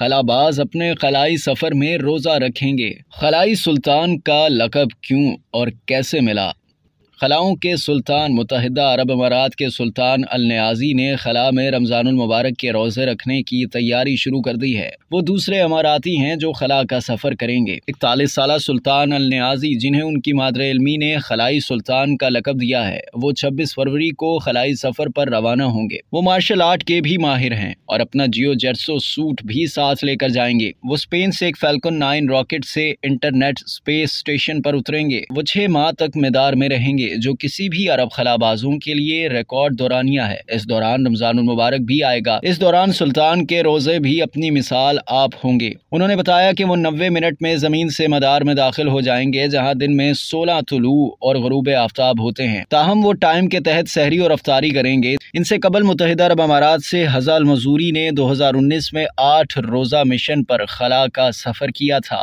खलाबाज अपने खलाई सफ़र में रोज़ा रखेंगे खलाई सुल्तान का लकब क्यों और कैसे मिला खलाओं के सुल्तान मुतहदा अरब अमारात के सुल्तान न्याजी ने खला में रमज़ानमबारक के रोज़े रखने की तैयारी शुरू कर दी है वो दूसरे अमाराती हैं जो खला का सफ़र करेंगे इकतालीस साल सुल्तान न्याजी जिन्हें उनकी मादर इलमी ने खलाई सुल्तान का लकब दिया है वो छब्बीस फरवरी को खलाई सफ़र पर रवाना होंगे वो मार्शल आर्ट के भी माहिर हैं और अपना जियो जर्सो सूट भी साथ लेकर जाएंगे वो स्पेन से एक फैल्कन नाइन रॉकेट से इंटरनेट स्पेस स्टेशन पर उतरेंगे वो छः माह तक मैदार में रहेंगे करेंगे जो किसी भी अरब खलाबाजों के लिए रिकॉर्ड दौरानिया है इस दौरान रमजान मुबारक भी आएगा इस दौरान सुल्तान के रोजे भी अपनी मिसाल आप होंगे उन्होंने बताया कि वो नब्बे मिनट में ज़मीन से मदार में दाखिल हो जाएंगे जहाँ दिन में सोलह तुलू और गरूब आफ्ताब होते हैं ताहम वो टाइम के तहत सहरी और रफ्तारी करेंगे इनसे कबल मुतहद अरब अमारात से हजाल मजूरी ने दो हजार उन्नीस में आठ रोज़ा मिशन पर खला का सफ़र किया था